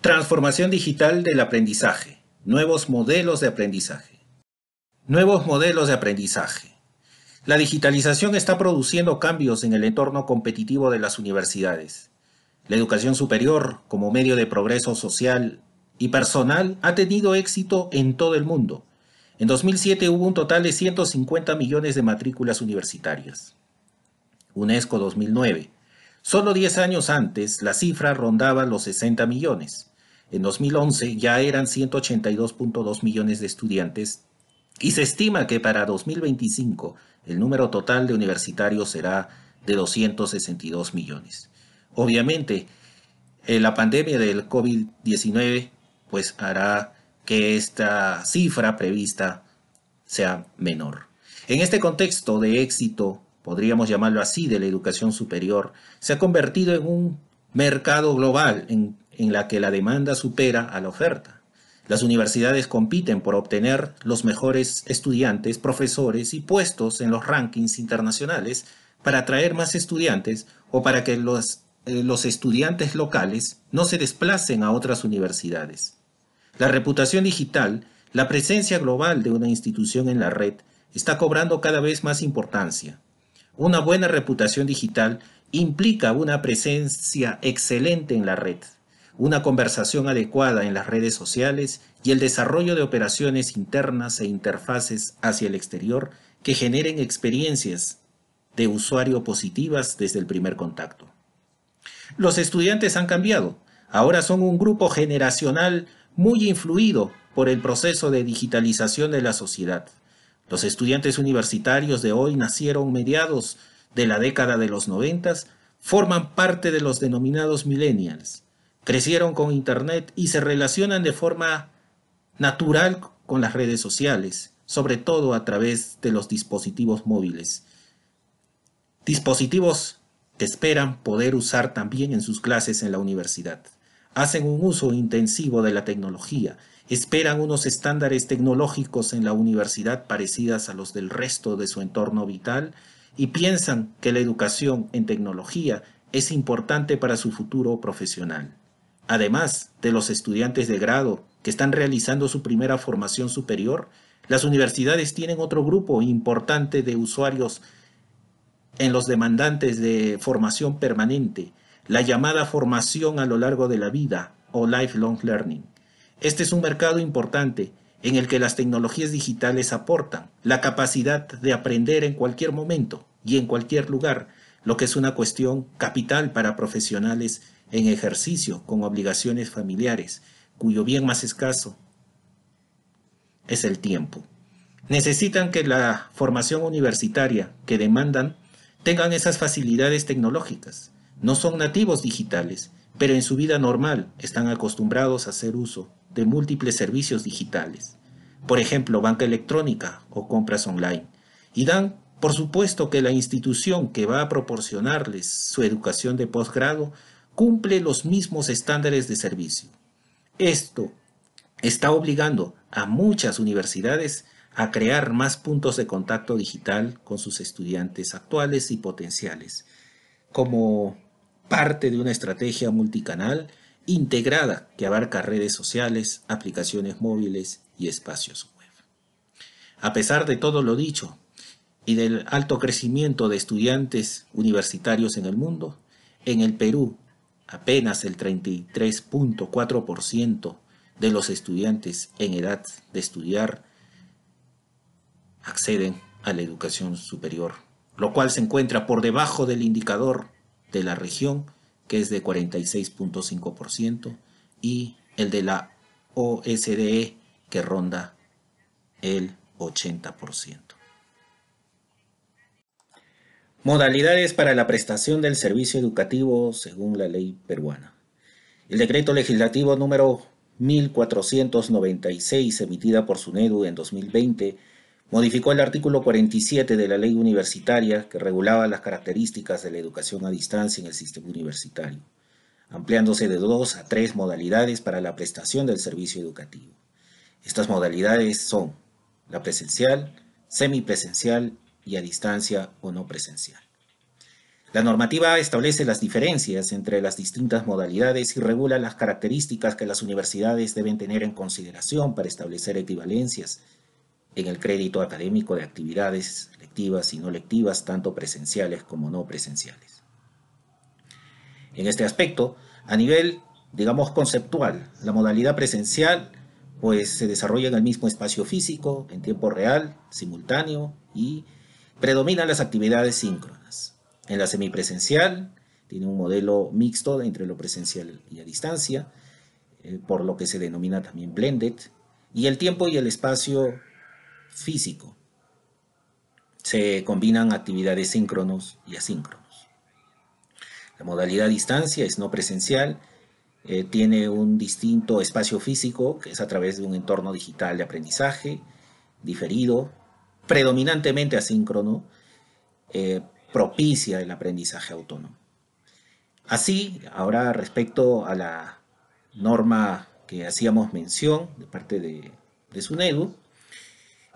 Transformación digital del aprendizaje. Nuevos modelos de aprendizaje. Nuevos modelos de aprendizaje. La digitalización está produciendo cambios en el entorno competitivo de las universidades. La educación superior, como medio de progreso social y personal, ha tenido éxito en todo el mundo. En 2007 hubo un total de 150 millones de matrículas universitarias. UNESCO 2009. Solo 10 años antes, la cifra rondaba los 60 millones en 2011 ya eran 182.2 millones de estudiantes y se estima que para 2025 el número total de universitarios será de 262 millones. Obviamente, eh, la pandemia del COVID-19 pues hará que esta cifra prevista sea menor. En este contexto de éxito, podríamos llamarlo así, de la educación superior, se ha convertido en un mercado global en en la que la demanda supera a la oferta. Las universidades compiten por obtener los mejores estudiantes, profesores y puestos en los rankings internacionales para atraer más estudiantes o para que los, eh, los estudiantes locales no se desplacen a otras universidades. La reputación digital, la presencia global de una institución en la red, está cobrando cada vez más importancia. Una buena reputación digital implica una presencia excelente en la red, una conversación adecuada en las redes sociales y el desarrollo de operaciones internas e interfaces hacia el exterior que generen experiencias de usuario positivas desde el primer contacto. Los estudiantes han cambiado. Ahora son un grupo generacional muy influido por el proceso de digitalización de la sociedad. Los estudiantes universitarios de hoy nacieron mediados de la década de los noventas, forman parte de los denominados millennials, crecieron con Internet y se relacionan de forma natural con las redes sociales, sobre todo a través de los dispositivos móviles. Dispositivos que esperan poder usar también en sus clases en la universidad. Hacen un uso intensivo de la tecnología, esperan unos estándares tecnológicos en la universidad parecidos a los del resto de su entorno vital y piensan que la educación en tecnología es importante para su futuro profesional. Además de los estudiantes de grado que están realizando su primera formación superior, las universidades tienen otro grupo importante de usuarios en los demandantes de formación permanente, la llamada formación a lo largo de la vida o lifelong learning. Este es un mercado importante en el que las tecnologías digitales aportan la capacidad de aprender en cualquier momento y en cualquier lugar, lo que es una cuestión capital para profesionales en ejercicio, con obligaciones familiares, cuyo bien más escaso es el tiempo. Necesitan que la formación universitaria que demandan tengan esas facilidades tecnológicas. No son nativos digitales, pero en su vida normal están acostumbrados a hacer uso de múltiples servicios digitales, por ejemplo, banca electrónica o compras online, y dan por supuesto que la institución que va a proporcionarles su educación de posgrado cumple los mismos estándares de servicio. Esto está obligando a muchas universidades a crear más puntos de contacto digital con sus estudiantes actuales y potenciales, como parte de una estrategia multicanal integrada que abarca redes sociales, aplicaciones móviles y espacios web. A pesar de todo lo dicho y del alto crecimiento de estudiantes universitarios en el mundo, en el Perú apenas el 33.4% de los estudiantes en edad de estudiar acceden a la educación superior, lo cual se encuentra por debajo del indicador de la región, que es de 46.5%, y el de la OSDE, que ronda el 80%. Modalidades para la prestación del servicio educativo según la ley peruana. El decreto legislativo número 1496 emitida por SUNEDU en 2020 modificó el artículo 47 de la ley universitaria que regulaba las características de la educación a distancia en el sistema universitario, ampliándose de dos a tres modalidades para la prestación del servicio educativo. Estas modalidades son la presencial, semipresencial y a distancia o no presencial. La normativa establece las diferencias entre las distintas modalidades y regula las características que las universidades deben tener en consideración para establecer equivalencias en el crédito académico de actividades lectivas y no lectivas, tanto presenciales como no presenciales. En este aspecto, a nivel, digamos, conceptual, la modalidad presencial pues se desarrolla en el mismo espacio físico, en tiempo real, simultáneo y Predominan las actividades síncronas. En la semipresencial, tiene un modelo mixto entre lo presencial y a distancia, eh, por lo que se denomina también blended, y el tiempo y el espacio físico. Se combinan actividades síncronos y asíncronos. La modalidad distancia es no presencial, eh, tiene un distinto espacio físico, que es a través de un entorno digital de aprendizaje, diferido, predominantemente asíncrono, eh, propicia el aprendizaje autónomo. Así, ahora respecto a la norma que hacíamos mención de parte de, SUNEDU,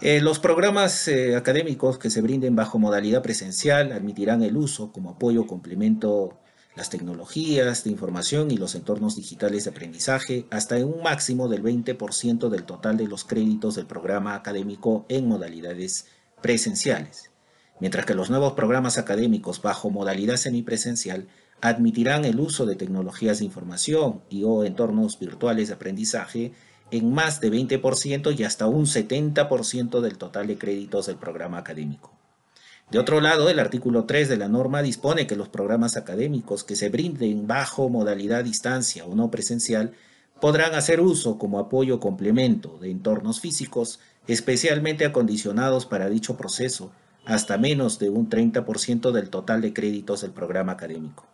eh, los programas eh, académicos que se brinden bajo modalidad presencial admitirán el uso como apoyo o complemento las tecnologías de información y los entornos digitales de aprendizaje hasta un máximo del 20% del total de los créditos del programa académico en modalidades presenciales, mientras que los nuevos programas académicos bajo modalidad semipresencial admitirán el uso de tecnologías de información y o entornos virtuales de aprendizaje en más de 20% y hasta un 70% del total de créditos del programa académico. De otro lado, el artículo 3 de la norma dispone que los programas académicos que se brinden bajo modalidad distancia o no presencial podrán hacer uso como apoyo complemento de entornos físicos especialmente acondicionados para dicho proceso, hasta menos de un 30% del total de créditos del programa académico.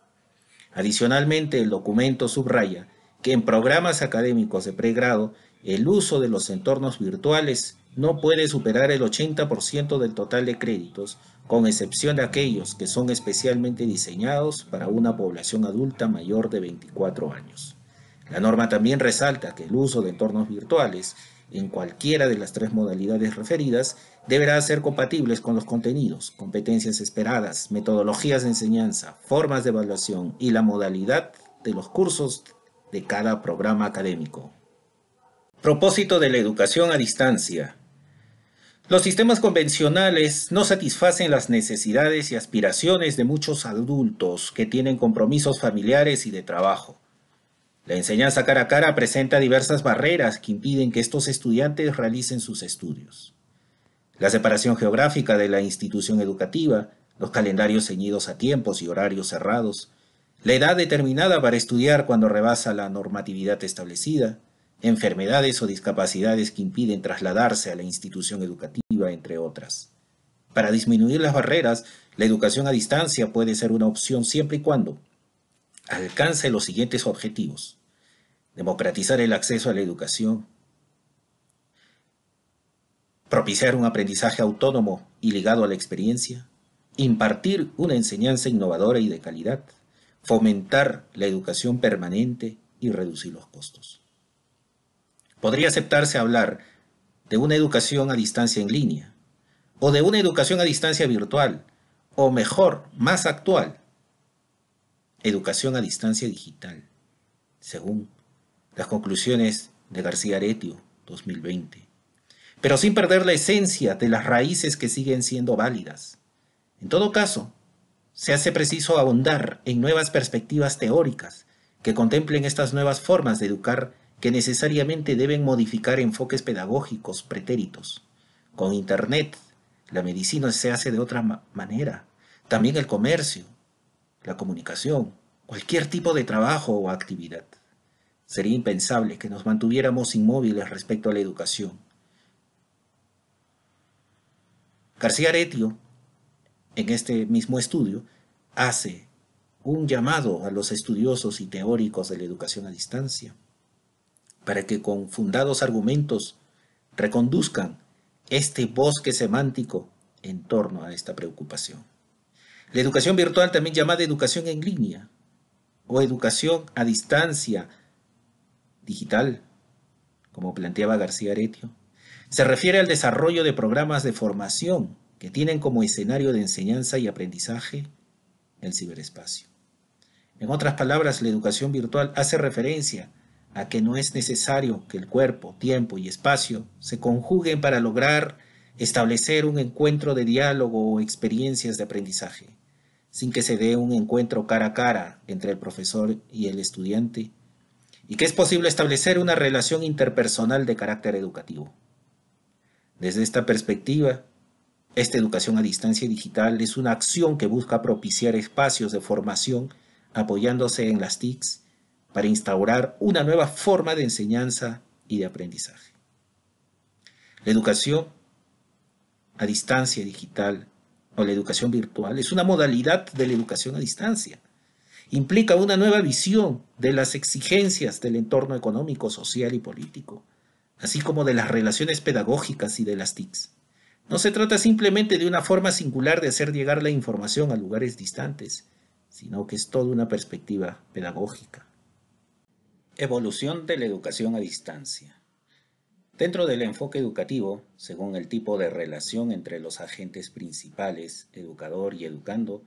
Adicionalmente, el documento subraya que en programas académicos de pregrado el uso de los entornos virtuales no puede superar el 80% del total de créditos, con excepción de aquellos que son especialmente diseñados para una población adulta mayor de 24 años. La norma también resalta que el uso de entornos virtuales en cualquiera de las tres modalidades referidas deberá ser compatibles con los contenidos, competencias esperadas, metodologías de enseñanza, formas de evaluación y la modalidad de los cursos de cada programa académico. Propósito de la educación a distancia. Los sistemas convencionales no satisfacen las necesidades y aspiraciones de muchos adultos que tienen compromisos familiares y de trabajo. La enseñanza cara a cara presenta diversas barreras que impiden que estos estudiantes realicen sus estudios. La separación geográfica de la institución educativa, los calendarios ceñidos a tiempos y horarios cerrados, la edad determinada para estudiar cuando rebasa la normatividad establecida, enfermedades o discapacidades que impiden trasladarse a la institución educativa, entre otras. Para disminuir las barreras, la educación a distancia puede ser una opción siempre y cuando alcance los siguientes objetivos. Democratizar el acceso a la educación, propiciar un aprendizaje autónomo y ligado a la experiencia, impartir una enseñanza innovadora y de calidad, fomentar la educación permanente y reducir los costos podría aceptarse hablar de una educación a distancia en línea, o de una educación a distancia virtual, o mejor, más actual, educación a distancia digital, según las conclusiones de García Aretio 2020, pero sin perder la esencia de las raíces que siguen siendo válidas. En todo caso, se hace preciso abundar en nuevas perspectivas teóricas que contemplen estas nuevas formas de educar que necesariamente deben modificar enfoques pedagógicos pretéritos. Con Internet, la medicina se hace de otra manera. También el comercio, la comunicación, cualquier tipo de trabajo o actividad. Sería impensable que nos mantuviéramos inmóviles respecto a la educación. García Aretio, en este mismo estudio, hace un llamado a los estudiosos y teóricos de la educación a distancia para que con fundados argumentos reconduzcan este bosque semántico en torno a esta preocupación. La educación virtual, también llamada educación en línea o educación a distancia digital, como planteaba García Aretio, se refiere al desarrollo de programas de formación que tienen como escenario de enseñanza y aprendizaje el ciberespacio. En otras palabras, la educación virtual hace referencia a que no es necesario que el cuerpo, tiempo y espacio se conjuguen para lograr establecer un encuentro de diálogo o experiencias de aprendizaje, sin que se dé un encuentro cara a cara entre el profesor y el estudiante, y que es posible establecer una relación interpersonal de carácter educativo. Desde esta perspectiva, esta educación a distancia digital es una acción que busca propiciar espacios de formación apoyándose en las TICs para instaurar una nueva forma de enseñanza y de aprendizaje. La educación a distancia digital o la educación virtual es una modalidad de la educación a distancia. Implica una nueva visión de las exigencias del entorno económico, social y político, así como de las relaciones pedagógicas y de las TICs. No se trata simplemente de una forma singular de hacer llegar la información a lugares distantes, sino que es toda una perspectiva pedagógica, Evolución de la educación a distancia. Dentro del enfoque educativo, según el tipo de relación entre los agentes principales, educador y educando,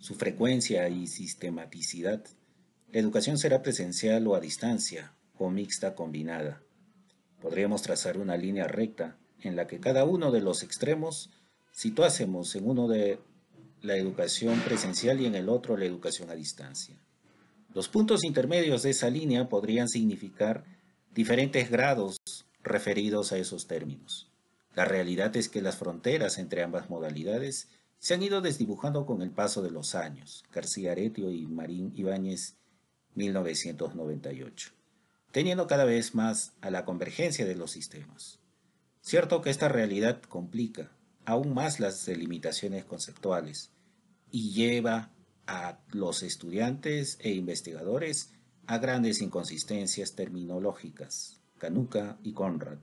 su frecuencia y sistematicidad, la educación será presencial o a distancia, o mixta combinada. Podríamos trazar una línea recta en la que cada uno de los extremos situásemos en uno de la educación presencial y en el otro la educación a distancia. Los puntos intermedios de esa línea podrían significar diferentes grados referidos a esos términos. La realidad es que las fronteras entre ambas modalidades se han ido desdibujando con el paso de los años. García Aretio y Marín Ibáñez, 1998 teniendo cada vez más a la convergencia de los sistemas. Cierto que esta realidad complica aún más las delimitaciones conceptuales y lleva a los estudiantes e investigadores a grandes inconsistencias terminológicas, Canuca y Conrad.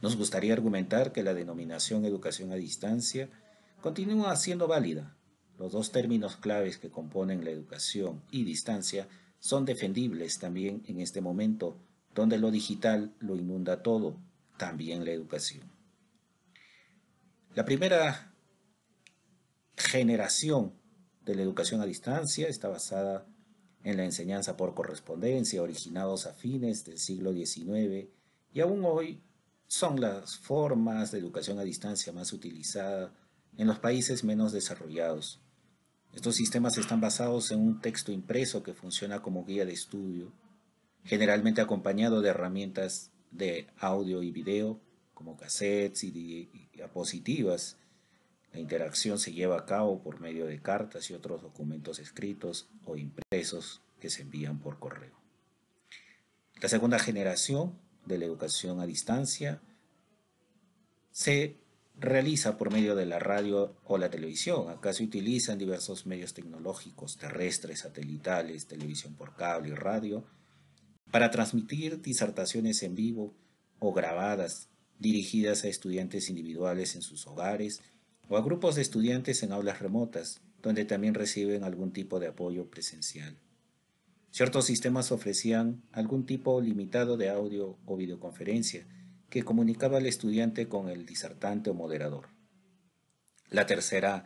Nos gustaría argumentar que la denominación educación a distancia continúa siendo válida. Los dos términos claves que componen la educación y distancia son defendibles también en este momento, donde lo digital lo inunda todo, también la educación. La primera generación de la educación a distancia está basada en la enseñanza por correspondencia, originados a fines del siglo XIX y aún hoy son las formas de educación a distancia más utilizadas en los países menos desarrollados. Estos sistemas están basados en un texto impreso que funciona como guía de estudio, generalmente acompañado de herramientas de audio y video como cassettes y diapositivas, la interacción se lleva a cabo por medio de cartas y otros documentos escritos o impresos que se envían por correo. La segunda generación de la educación a distancia se realiza por medio de la radio o la televisión. Acá se utilizan diversos medios tecnológicos, terrestres, satelitales, televisión por cable y radio, para transmitir disertaciones en vivo o grabadas dirigidas a estudiantes individuales en sus hogares o a grupos de estudiantes en aulas remotas, donde también reciben algún tipo de apoyo presencial. Ciertos sistemas ofrecían algún tipo limitado de audio o videoconferencia que comunicaba al estudiante con el disertante o moderador. La tercera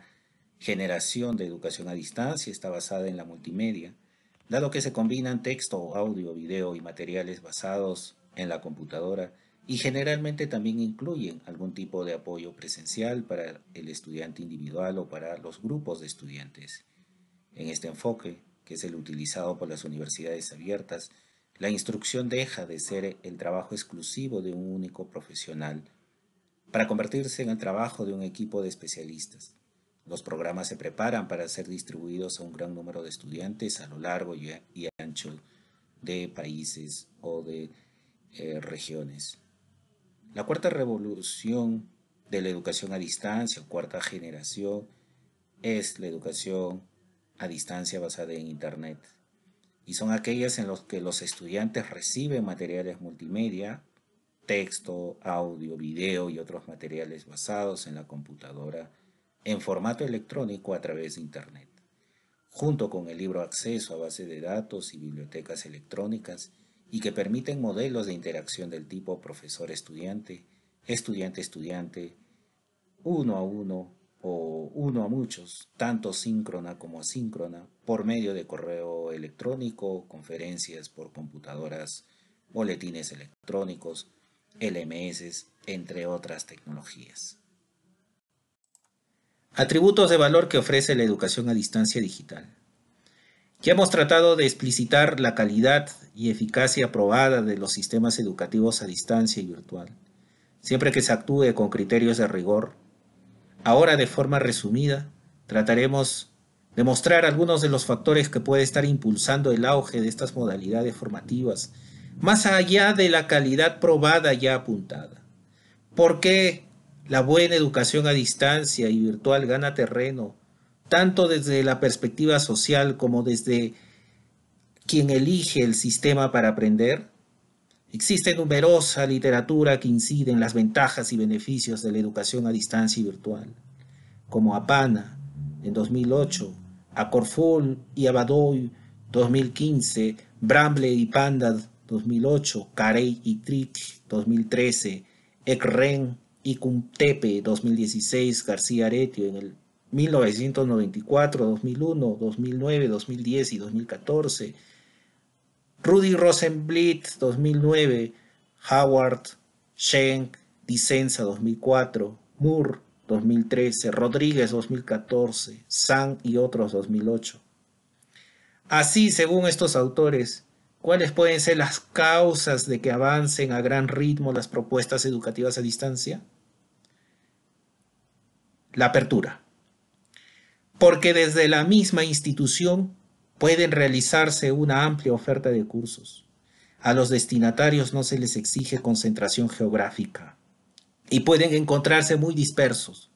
generación de educación a distancia está basada en la multimedia, dado que se combinan texto, audio, video y materiales basados en la computadora y generalmente también incluyen algún tipo de apoyo presencial para el estudiante individual o para los grupos de estudiantes. En este enfoque, que es el utilizado por las universidades abiertas, la instrucción deja de ser el trabajo exclusivo de un único profesional para convertirse en el trabajo de un equipo de especialistas. Los programas se preparan para ser distribuidos a un gran número de estudiantes a lo largo y ancho de países o de eh, regiones. La cuarta revolución de la educación a distancia, cuarta generación, es la educación a distancia basada en Internet. Y son aquellas en las que los estudiantes reciben materiales multimedia, texto, audio, video y otros materiales basados en la computadora en formato electrónico a través de Internet, junto con el libro acceso a base de datos y bibliotecas electrónicas y que permiten modelos de interacción del tipo profesor-estudiante, estudiante-estudiante, uno a uno o uno a muchos, tanto síncrona como asíncrona, por medio de correo electrónico, conferencias por computadoras, boletines electrónicos, LMS, entre otras tecnologías. Atributos de valor que ofrece la educación a distancia digital. Ya hemos tratado de explicitar la calidad y eficacia probada de los sistemas educativos a distancia y virtual, siempre que se actúe con criterios de rigor. Ahora, de forma resumida, trataremos de mostrar algunos de los factores que puede estar impulsando el auge de estas modalidades formativas, más allá de la calidad probada ya apuntada. ¿Por qué la buena educación a distancia y virtual gana terreno tanto desde la perspectiva social como desde quien elige el sistema para aprender? Existe numerosa literatura que incide en las ventajas y beneficios de la educación a distancia y virtual, como Apana en 2008, a y Abadoy 2015, Bramble y Panda 2008, Carey y Trick 2013, Ekren y en 2016, García Aretio en el 1994, 2001, 2009, 2010 y 2014. Rudy Rosenblit, 2009. Howard, Schenck, Dicenza, 2004. Moore, 2013. Rodríguez, 2014. sang y otros, 2008. Así, según estos autores, ¿cuáles pueden ser las causas de que avancen a gran ritmo las propuestas educativas a distancia? La apertura porque desde la misma institución pueden realizarse una amplia oferta de cursos. A los destinatarios no se les exige concentración geográfica y pueden encontrarse muy dispersos.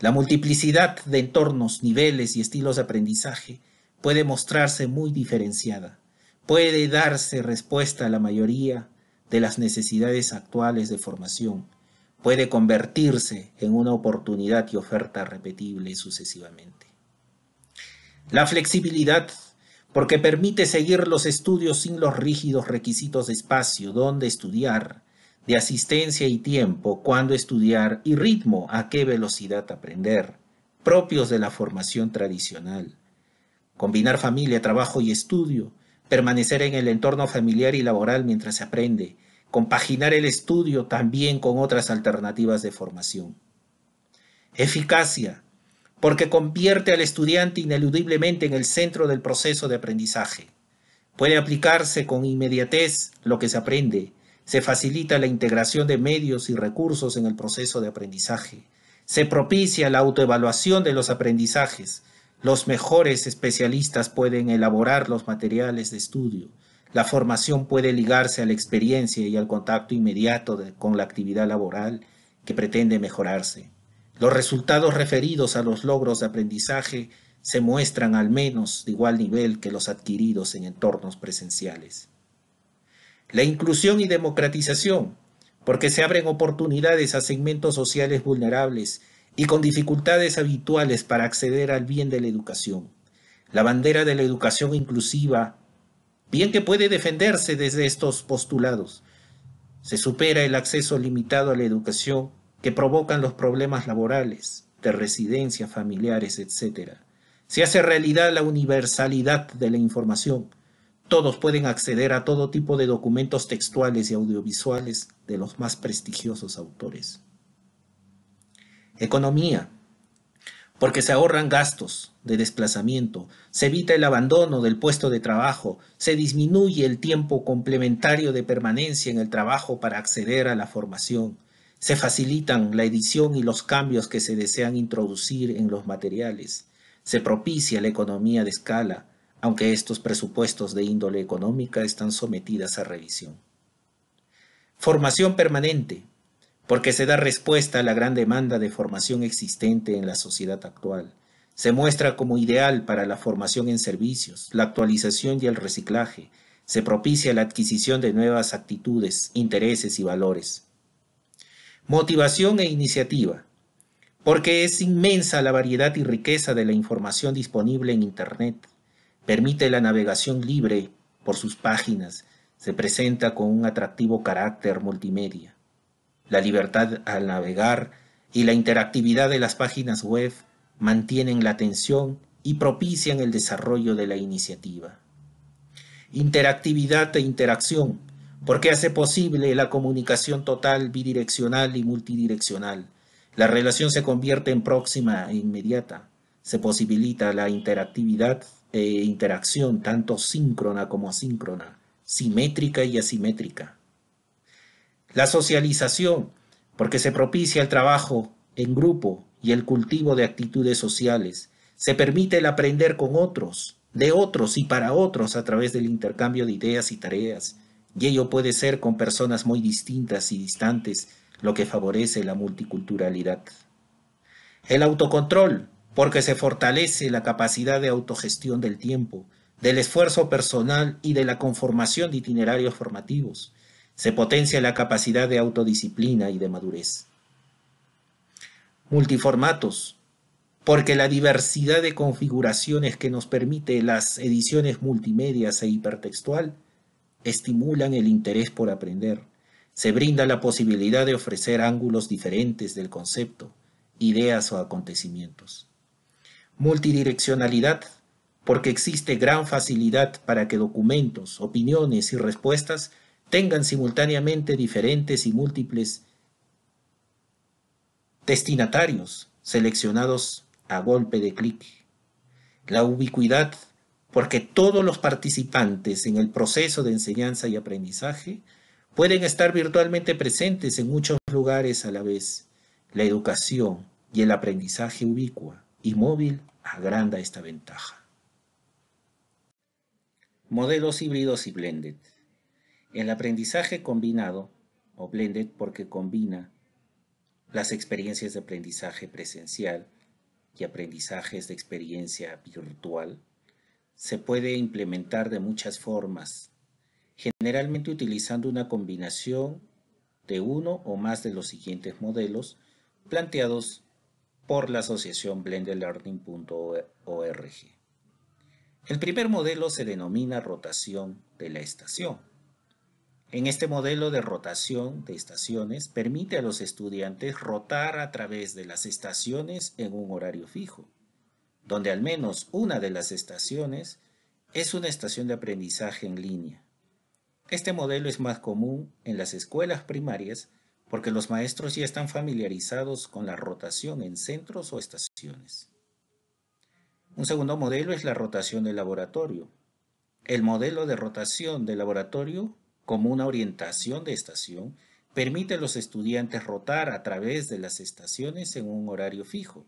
La multiplicidad de entornos, niveles y estilos de aprendizaje puede mostrarse muy diferenciada. Puede darse respuesta a la mayoría de las necesidades actuales de formación. Puede convertirse en una oportunidad y oferta repetible sucesivamente. La flexibilidad, porque permite seguir los estudios sin los rígidos requisitos de espacio, dónde estudiar, de asistencia y tiempo, cuándo estudiar y ritmo, a qué velocidad aprender, propios de la formación tradicional. Combinar familia, trabajo y estudio, permanecer en el entorno familiar y laboral mientras se aprende, compaginar el estudio también con otras alternativas de formación. Eficacia, porque convierte al estudiante ineludiblemente en el centro del proceso de aprendizaje. Puede aplicarse con inmediatez lo que se aprende, se facilita la integración de medios y recursos en el proceso de aprendizaje, se propicia la autoevaluación de los aprendizajes, los mejores especialistas pueden elaborar los materiales de estudio, la formación puede ligarse a la experiencia y al contacto inmediato con la actividad laboral que pretende mejorarse. Los resultados referidos a los logros de aprendizaje se muestran al menos de igual nivel que los adquiridos en entornos presenciales. La inclusión y democratización, porque se abren oportunidades a segmentos sociales vulnerables y con dificultades habituales para acceder al bien de la educación. La bandera de la educación inclusiva, bien que puede defenderse desde estos postulados, se supera el acceso limitado a la educación que provocan los problemas laborales, de residencia, familiares, etc. Se hace realidad la universalidad de la información. Todos pueden acceder a todo tipo de documentos textuales y audiovisuales de los más prestigiosos autores. Economía. Porque se ahorran gastos de desplazamiento, se evita el abandono del puesto de trabajo, se disminuye el tiempo complementario de permanencia en el trabajo para acceder a la formación, se facilitan la edición y los cambios que se desean introducir en los materiales. Se propicia la economía de escala, aunque estos presupuestos de índole económica están sometidas a revisión. Formación permanente, porque se da respuesta a la gran demanda de formación existente en la sociedad actual. Se muestra como ideal para la formación en servicios, la actualización y el reciclaje. Se propicia la adquisición de nuevas actitudes, intereses y valores. Motivación e iniciativa. Porque es inmensa la variedad y riqueza de la información disponible en Internet. Permite la navegación libre por sus páginas. Se presenta con un atractivo carácter multimedia. La libertad al navegar y la interactividad de las páginas web mantienen la atención y propician el desarrollo de la iniciativa. Interactividad e interacción porque hace posible la comunicación total, bidireccional y multidireccional. La relación se convierte en próxima e inmediata. Se posibilita la interactividad e interacción, tanto síncrona como asíncrona, simétrica y asimétrica. La socialización, porque se propicia el trabajo en grupo y el cultivo de actitudes sociales. Se permite el aprender con otros, de otros y para otros a través del intercambio de ideas y tareas y ello puede ser con personas muy distintas y distantes, lo que favorece la multiculturalidad. El autocontrol, porque se fortalece la capacidad de autogestión del tiempo, del esfuerzo personal y de la conformación de itinerarios formativos. Se potencia la capacidad de autodisciplina y de madurez. Multiformatos, porque la diversidad de configuraciones que nos permite las ediciones multimedia e hipertextual estimulan el interés por aprender. Se brinda la posibilidad de ofrecer ángulos diferentes del concepto, ideas o acontecimientos. Multidireccionalidad, porque existe gran facilidad para que documentos, opiniones y respuestas tengan simultáneamente diferentes y múltiples destinatarios seleccionados a golpe de clic. La ubicuidad porque todos los participantes en el proceso de enseñanza y aprendizaje pueden estar virtualmente presentes en muchos lugares a la vez. La educación y el aprendizaje ubicua y móvil agranda esta ventaja. Modelos híbridos y blended. El aprendizaje combinado, o blended porque combina las experiencias de aprendizaje presencial y aprendizajes de experiencia virtual, se puede implementar de muchas formas, generalmente utilizando una combinación de uno o más de los siguientes modelos planteados por la asociación blendedlearning.org. El primer modelo se denomina rotación de la estación. En este modelo de rotación de estaciones permite a los estudiantes rotar a través de las estaciones en un horario fijo donde al menos una de las estaciones es una estación de aprendizaje en línea. Este modelo es más común en las escuelas primarias porque los maestros ya están familiarizados con la rotación en centros o estaciones. Un segundo modelo es la rotación de laboratorio. El modelo de rotación de laboratorio, como una orientación de estación, permite a los estudiantes rotar a través de las estaciones en un horario fijo.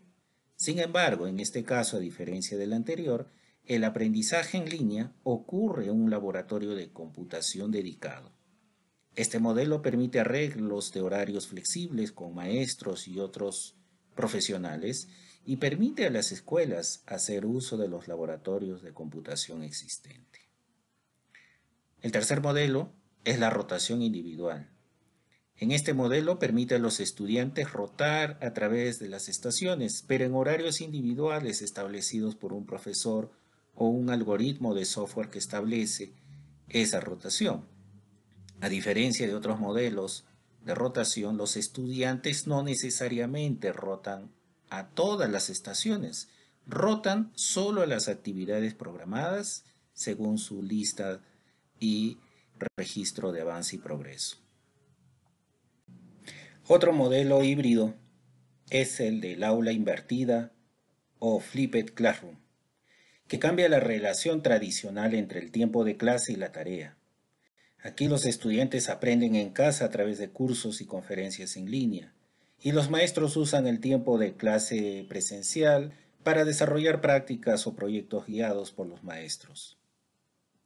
Sin embargo, en este caso, a diferencia del anterior, el aprendizaje en línea ocurre en un laboratorio de computación dedicado. Este modelo permite arreglos de horarios flexibles con maestros y otros profesionales y permite a las escuelas hacer uso de los laboratorios de computación existentes. El tercer modelo es la rotación individual, en este modelo permite a los estudiantes rotar a través de las estaciones, pero en horarios individuales establecidos por un profesor o un algoritmo de software que establece esa rotación. A diferencia de otros modelos de rotación, los estudiantes no necesariamente rotan a todas las estaciones, rotan solo a las actividades programadas según su lista y registro de avance y progreso. Otro modelo híbrido es el del aula invertida o flipped classroom, que cambia la relación tradicional entre el tiempo de clase y la tarea. Aquí los estudiantes aprenden en casa a través de cursos y conferencias en línea, y los maestros usan el tiempo de clase presencial para desarrollar prácticas o proyectos guiados por los maestros.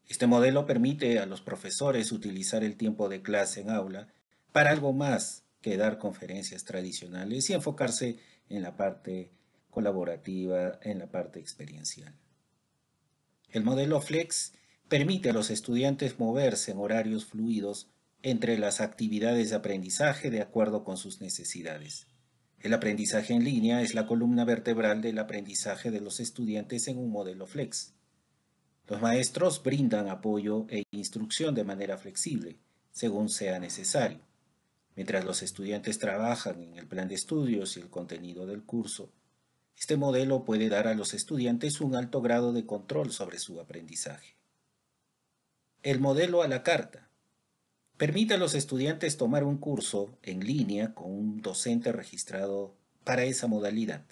Este modelo permite a los profesores utilizar el tiempo de clase en aula para algo más que dar conferencias tradicionales y enfocarse en la parte colaborativa, en la parte experiencial. El modelo Flex permite a los estudiantes moverse en horarios fluidos entre las actividades de aprendizaje de acuerdo con sus necesidades. El aprendizaje en línea es la columna vertebral del aprendizaje de los estudiantes en un modelo flex. Los maestros brindan apoyo e instrucción de manera flexible, según sea necesario. Mientras los estudiantes trabajan en el plan de estudios y el contenido del curso, este modelo puede dar a los estudiantes un alto grado de control sobre su aprendizaje. El modelo a la carta permite a los estudiantes tomar un curso en línea con un docente registrado para esa modalidad,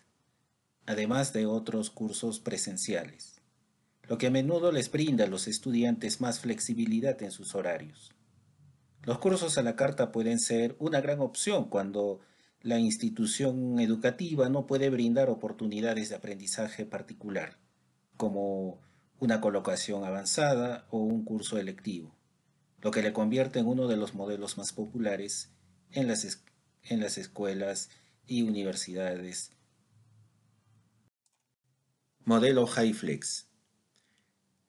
además de otros cursos presenciales, lo que a menudo les brinda a los estudiantes más flexibilidad en sus horarios. Los cursos a la carta pueden ser una gran opción cuando la institución educativa no puede brindar oportunidades de aprendizaje particular, como una colocación avanzada o un curso electivo, lo que le convierte en uno de los modelos más populares en las, escuelas y universidades. Modelo HighFlex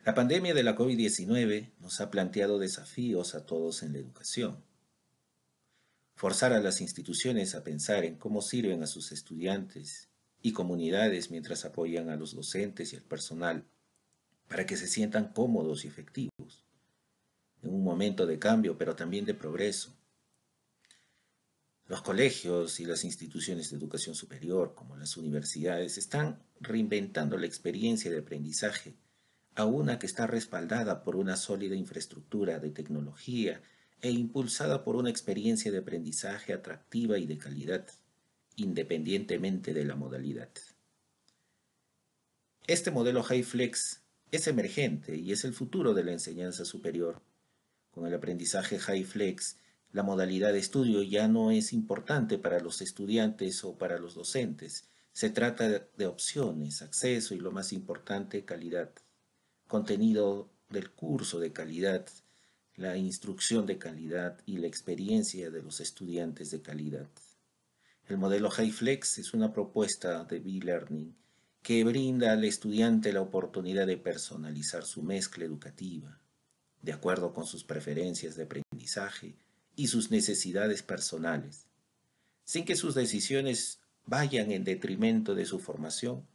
la pandemia de la COVID-19 nos ha planteado desafíos a todos en la educación. Forzar a las instituciones a pensar en cómo sirven a sus estudiantes y comunidades mientras apoyan a los docentes y al personal para que se sientan cómodos y efectivos en un momento de cambio, pero también de progreso. Los colegios y las instituciones de educación superior, como las universidades, están reinventando la experiencia de aprendizaje a una que está respaldada por una sólida infraestructura de tecnología e impulsada por una experiencia de aprendizaje atractiva y de calidad, independientemente de la modalidad. Este modelo Hi-Flex es emergente y es el futuro de la enseñanza superior. Con el aprendizaje Hi-Flex, la modalidad de estudio ya no es importante para los estudiantes o para los docentes. Se trata de opciones, acceso y, lo más importante, calidad contenido del curso de calidad, la instrucción de calidad y la experiencia de los estudiantes de calidad. El modelo HighFlex es una propuesta de B-Learning que brinda al estudiante la oportunidad de personalizar su mezcla educativa, de acuerdo con sus preferencias de aprendizaje y sus necesidades personales, sin que sus decisiones vayan en detrimento de su formación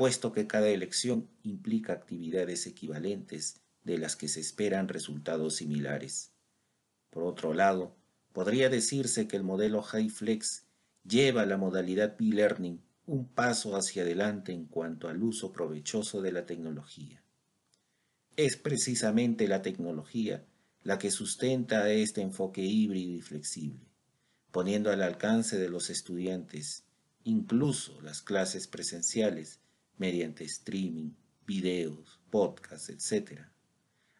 puesto que cada elección implica actividades equivalentes de las que se esperan resultados similares. Por otro lado, podría decirse que el modelo HighFlex lleva la modalidad b learning un paso hacia adelante en cuanto al uso provechoso de la tecnología. Es precisamente la tecnología la que sustenta este enfoque híbrido y flexible, poniendo al alcance de los estudiantes, incluso las clases presenciales, mediante streaming, videos, podcasts, etc.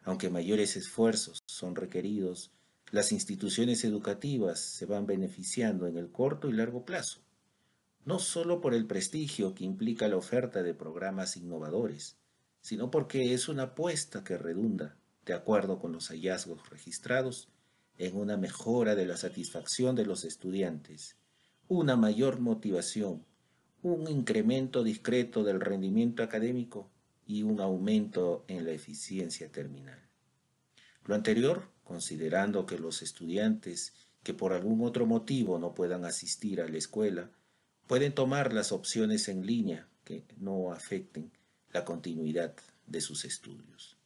Aunque mayores esfuerzos son requeridos, las instituciones educativas se van beneficiando en el corto y largo plazo, no solo por el prestigio que implica la oferta de programas innovadores, sino porque es una apuesta que redunda, de acuerdo con los hallazgos registrados, en una mejora de la satisfacción de los estudiantes, una mayor motivación un incremento discreto del rendimiento académico y un aumento en la eficiencia terminal. Lo anterior, considerando que los estudiantes que por algún otro motivo no puedan asistir a la escuela, pueden tomar las opciones en línea que no afecten la continuidad de sus estudios.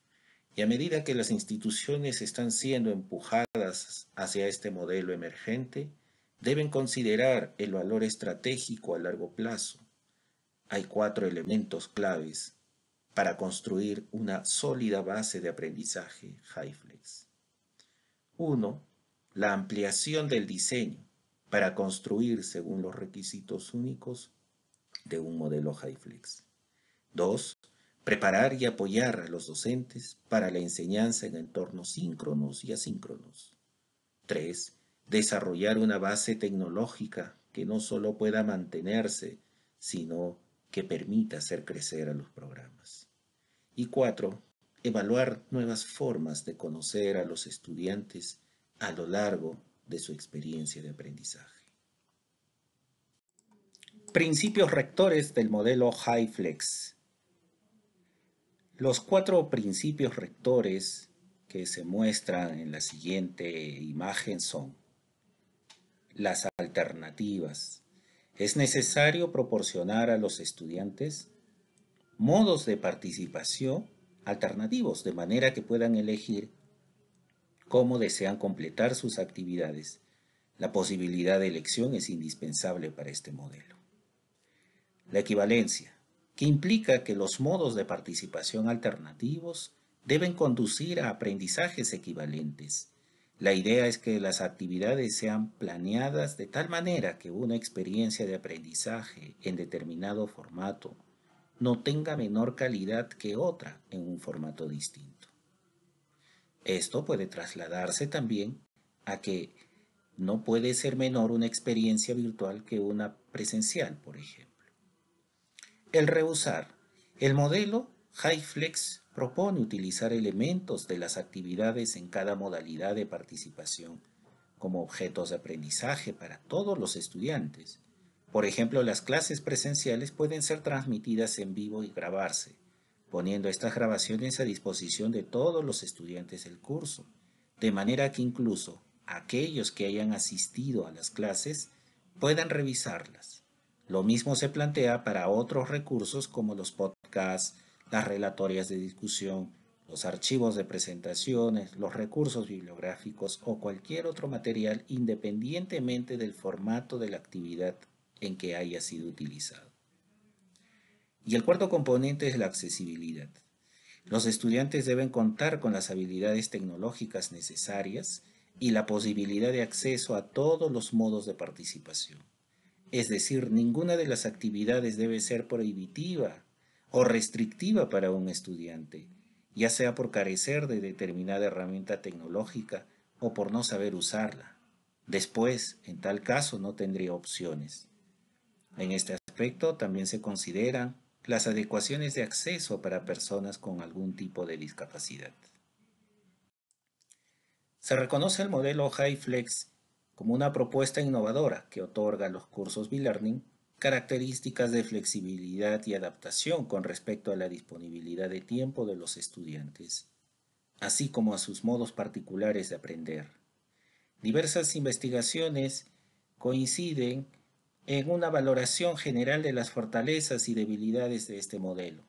Y a medida que las instituciones están siendo empujadas hacia este modelo emergente, Deben considerar el valor estratégico a largo plazo. Hay cuatro elementos claves para construir una sólida base de aprendizaje HyFlex. 1. La ampliación del diseño para construir según los requisitos únicos de un modelo HyFlex. 2. Preparar y apoyar a los docentes para la enseñanza en entornos síncronos y asíncronos. 3 desarrollar una base tecnológica que no solo pueda mantenerse, sino que permita hacer crecer a los programas. Y cuatro, evaluar nuevas formas de conocer a los estudiantes a lo largo de su experiencia de aprendizaje. Principios rectores del modelo HighFlex. Los cuatro principios rectores que se muestran en la siguiente imagen son las alternativas. Es necesario proporcionar a los estudiantes modos de participación alternativos, de manera que puedan elegir cómo desean completar sus actividades. La posibilidad de elección es indispensable para este modelo. La equivalencia, que implica que los modos de participación alternativos deben conducir a aprendizajes equivalentes la idea es que las actividades sean planeadas de tal manera que una experiencia de aprendizaje en determinado formato no tenga menor calidad que otra en un formato distinto. Esto puede trasladarse también a que no puede ser menor una experiencia virtual que una presencial, por ejemplo. El rehusar el modelo HyFlex propone utilizar elementos de las actividades en cada modalidad de participación como objetos de aprendizaje para todos los estudiantes. Por ejemplo, las clases presenciales pueden ser transmitidas en vivo y grabarse, poniendo estas grabaciones a disposición de todos los estudiantes del curso, de manera que incluso aquellos que hayan asistido a las clases puedan revisarlas. Lo mismo se plantea para otros recursos como los podcasts, las relatorias de discusión, los archivos de presentaciones, los recursos bibliográficos o cualquier otro material independientemente del formato de la actividad en que haya sido utilizado. Y el cuarto componente es la accesibilidad. Los estudiantes deben contar con las habilidades tecnológicas necesarias y la posibilidad de acceso a todos los modos de participación. Es decir, ninguna de las actividades debe ser prohibitiva o restrictiva para un estudiante, ya sea por carecer de determinada herramienta tecnológica o por no saber usarla. Después, en tal caso, no tendría opciones. En este aspecto también se consideran las adecuaciones de acceso para personas con algún tipo de discapacidad. Se reconoce el modelo HiFlex como una propuesta innovadora que otorga los cursos b características de flexibilidad y adaptación con respecto a la disponibilidad de tiempo de los estudiantes, así como a sus modos particulares de aprender. Diversas investigaciones coinciden en una valoración general de las fortalezas y debilidades de este modelo,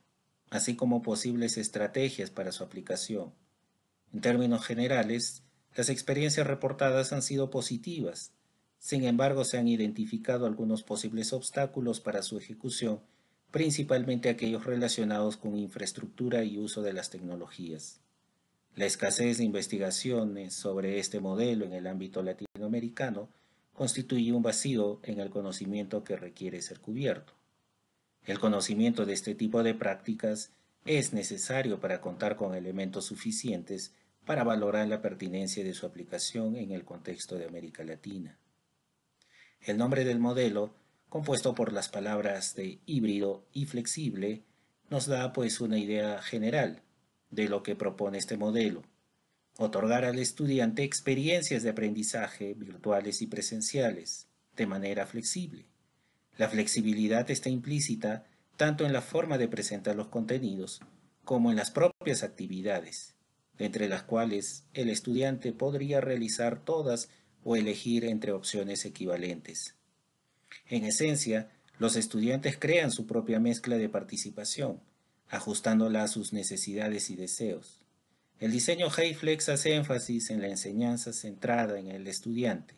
así como posibles estrategias para su aplicación. En términos generales, las experiencias reportadas han sido positivas, sin embargo, se han identificado algunos posibles obstáculos para su ejecución, principalmente aquellos relacionados con infraestructura y uso de las tecnologías. La escasez de investigaciones sobre este modelo en el ámbito latinoamericano constituye un vacío en el conocimiento que requiere ser cubierto. El conocimiento de este tipo de prácticas es necesario para contar con elementos suficientes para valorar la pertinencia de su aplicación en el contexto de América Latina. El nombre del modelo, compuesto por las palabras de híbrido y flexible, nos da pues una idea general de lo que propone este modelo. Otorgar al estudiante experiencias de aprendizaje virtuales y presenciales, de manera flexible. La flexibilidad está implícita tanto en la forma de presentar los contenidos como en las propias actividades, entre las cuales el estudiante podría realizar todas las o elegir entre opciones equivalentes. En esencia, los estudiantes crean su propia mezcla de participación, ajustándola a sus necesidades y deseos. El diseño Hayflex hace énfasis en la enseñanza centrada en el estudiante.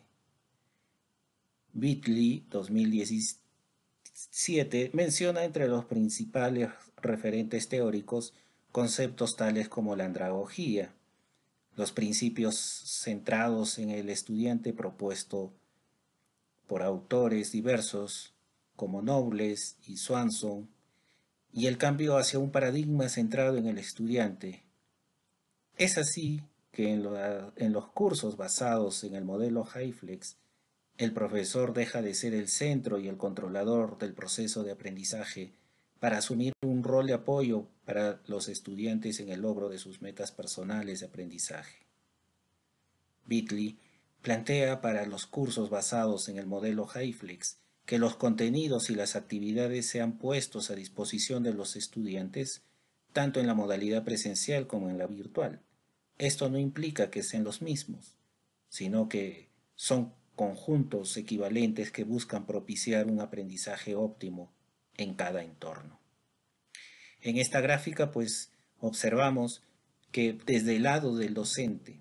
Bitly 2017 menciona entre los principales referentes teóricos conceptos tales como la andragogía, los principios centrados en el estudiante propuesto por autores diversos como Nobles y Swanson, y el cambio hacia un paradigma centrado en el estudiante. Es así que en, los cursos basados en el modelo HighFlex el profesor deja de ser el centro y el controlador del proceso de aprendizaje para asumir un rol de apoyo para los estudiantes en el logro de sus metas personales de aprendizaje. Bitly plantea para los cursos basados en el modelo HyFlex que los contenidos y las actividades sean puestos a disposición de los estudiantes tanto en la modalidad presencial como en la virtual. Esto no implica que sean los mismos, sino que son conjuntos equivalentes que buscan propiciar un aprendizaje óptimo en cada entorno. En esta gráfica pues observamos que desde el lado del docente,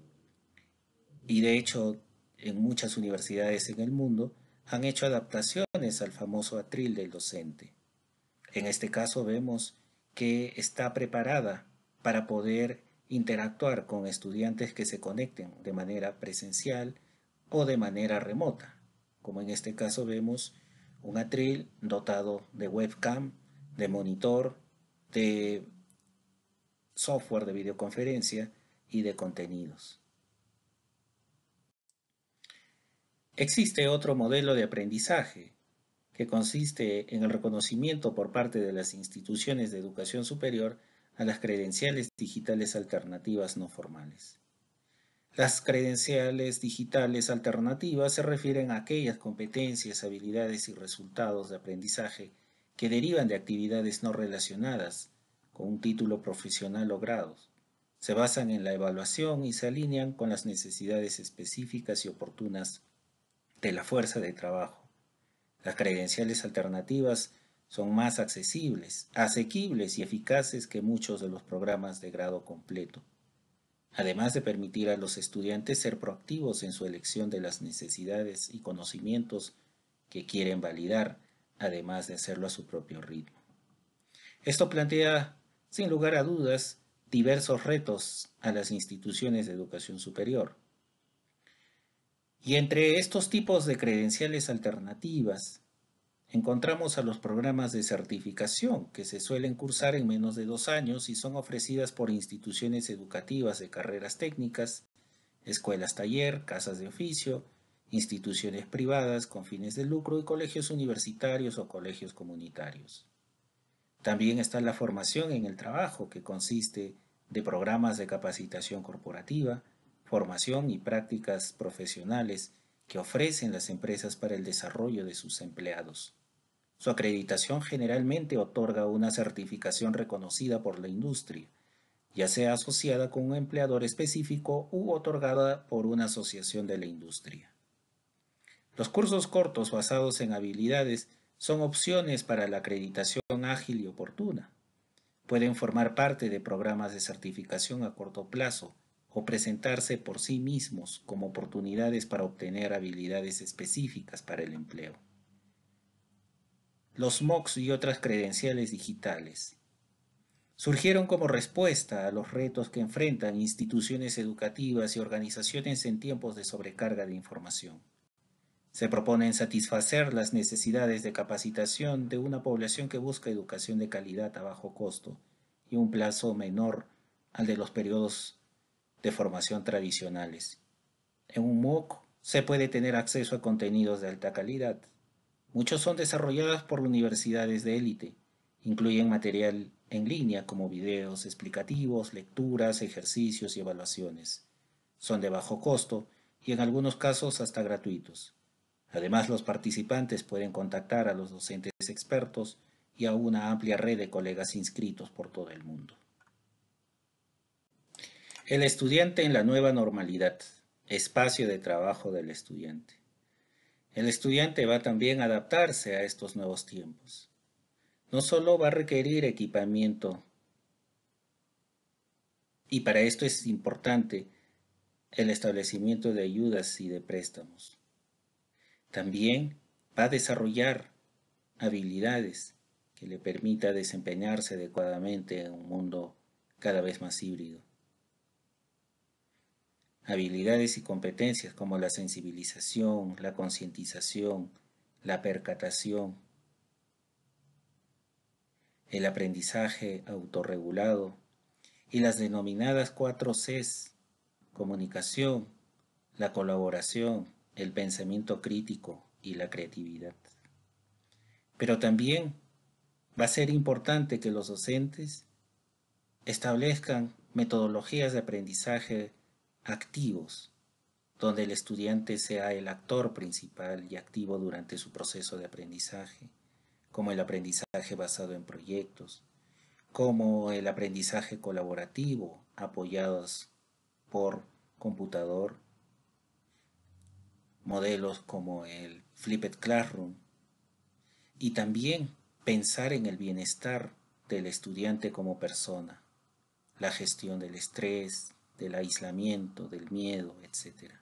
y de hecho en muchas universidades en el mundo, han hecho adaptaciones al famoso atril del docente. En este caso vemos que está preparada para poder interactuar con estudiantes que se conecten de manera presencial o de manera remota, como en este caso vemos un atril dotado de webcam, de monitor, de software de videoconferencia y de contenidos. Existe otro modelo de aprendizaje que consiste en el reconocimiento por parte de las instituciones de educación superior a las credenciales digitales alternativas no formales. Las credenciales digitales alternativas se refieren a aquellas competencias, habilidades y resultados de aprendizaje que derivan de actividades no relacionadas con un título profesional o grados. Se basan en la evaluación y se alinean con las necesidades específicas y oportunas de la fuerza de trabajo. Las credenciales alternativas son más accesibles, asequibles y eficaces que muchos de los programas de grado completo, además de permitir a los estudiantes ser proactivos en su elección de las necesidades y conocimientos que quieren validar además de hacerlo a su propio ritmo. Esto plantea, sin lugar a dudas, diversos retos a las instituciones de educación superior. Y entre estos tipos de credenciales alternativas, encontramos a los programas de certificación que se suelen cursar en menos de dos años y son ofrecidas por instituciones educativas de carreras técnicas, escuelas taller, casas de oficio, instituciones privadas con fines de lucro y colegios universitarios o colegios comunitarios. También está la formación en el trabajo, que consiste de programas de capacitación corporativa, formación y prácticas profesionales que ofrecen las empresas para el desarrollo de sus empleados. Su acreditación generalmente otorga una certificación reconocida por la industria, ya sea asociada con un empleador específico u otorgada por una asociación de la industria. Los cursos cortos basados en habilidades son opciones para la acreditación ágil y oportuna. Pueden formar parte de programas de certificación a corto plazo o presentarse por sí mismos como oportunidades para obtener habilidades específicas para el empleo. Los MOOCs y otras credenciales digitales surgieron como respuesta a los retos que enfrentan instituciones educativas y organizaciones en tiempos de sobrecarga de información. Se proponen satisfacer las necesidades de capacitación de una población que busca educación de calidad a bajo costo y un plazo menor al de los periodos de formación tradicionales. En un MOOC se puede tener acceso a contenidos de alta calidad. Muchos son desarrollados por universidades de élite. Incluyen material en línea como videos explicativos, lecturas, ejercicios y evaluaciones. Son de bajo costo y en algunos casos hasta gratuitos. Además, los participantes pueden contactar a los docentes expertos y a una amplia red de colegas inscritos por todo el mundo. El estudiante en la nueva normalidad, espacio de trabajo del estudiante. El estudiante va también a adaptarse a estos nuevos tiempos. No solo va a requerir equipamiento, y para esto es importante el establecimiento de ayudas y de préstamos. También va a desarrollar habilidades que le permita desempeñarse adecuadamente en un mundo cada vez más híbrido. Habilidades y competencias como la sensibilización, la concientización, la percatación, el aprendizaje autorregulado y las denominadas cuatro Cs, comunicación, la colaboración, el pensamiento crítico y la creatividad. Pero también va a ser importante que los docentes establezcan metodologías de aprendizaje activos, donde el estudiante sea el actor principal y activo durante su proceso de aprendizaje, como el aprendizaje basado en proyectos, como el aprendizaje colaborativo apoyados por computador modelos como el Flipped Classroom y también pensar en el bienestar del estudiante como persona, la gestión del estrés, del aislamiento, del miedo, etc.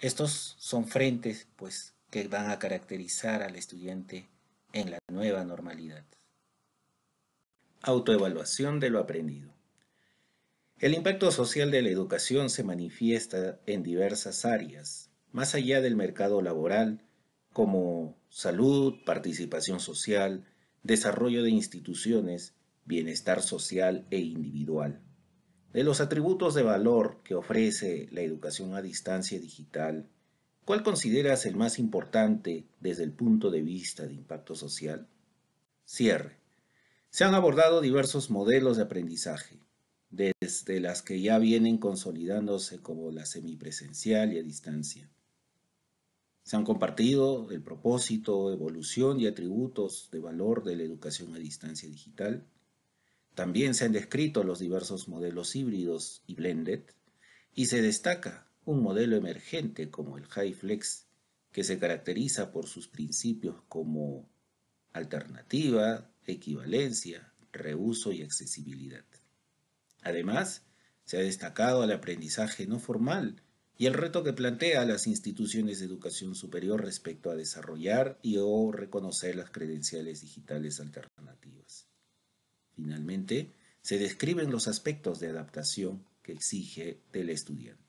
Estos son frentes pues, que van a caracterizar al estudiante en la nueva normalidad. Autoevaluación de lo aprendido. El impacto social de la educación se manifiesta en diversas áreas, más allá del mercado laboral, como salud, participación social, desarrollo de instituciones, bienestar social e individual. De los atributos de valor que ofrece la educación a distancia digital, ¿cuál consideras el más importante desde el punto de vista de impacto social? Cierre. Se han abordado diversos modelos de aprendizaje, desde las que ya vienen consolidándose como la semipresencial y a distancia. Se han compartido el propósito, evolución y atributos de valor de la educación a distancia digital. También se han descrito los diversos modelos híbridos y blended y se destaca un modelo emergente como el High que se caracteriza por sus principios como alternativa, equivalencia, reuso y accesibilidad. Además, se ha destacado el aprendizaje no formal y el reto que plantea las instituciones de educación superior respecto a desarrollar y o reconocer las credenciales digitales alternativas. Finalmente, se describen los aspectos de adaptación que exige del estudiante.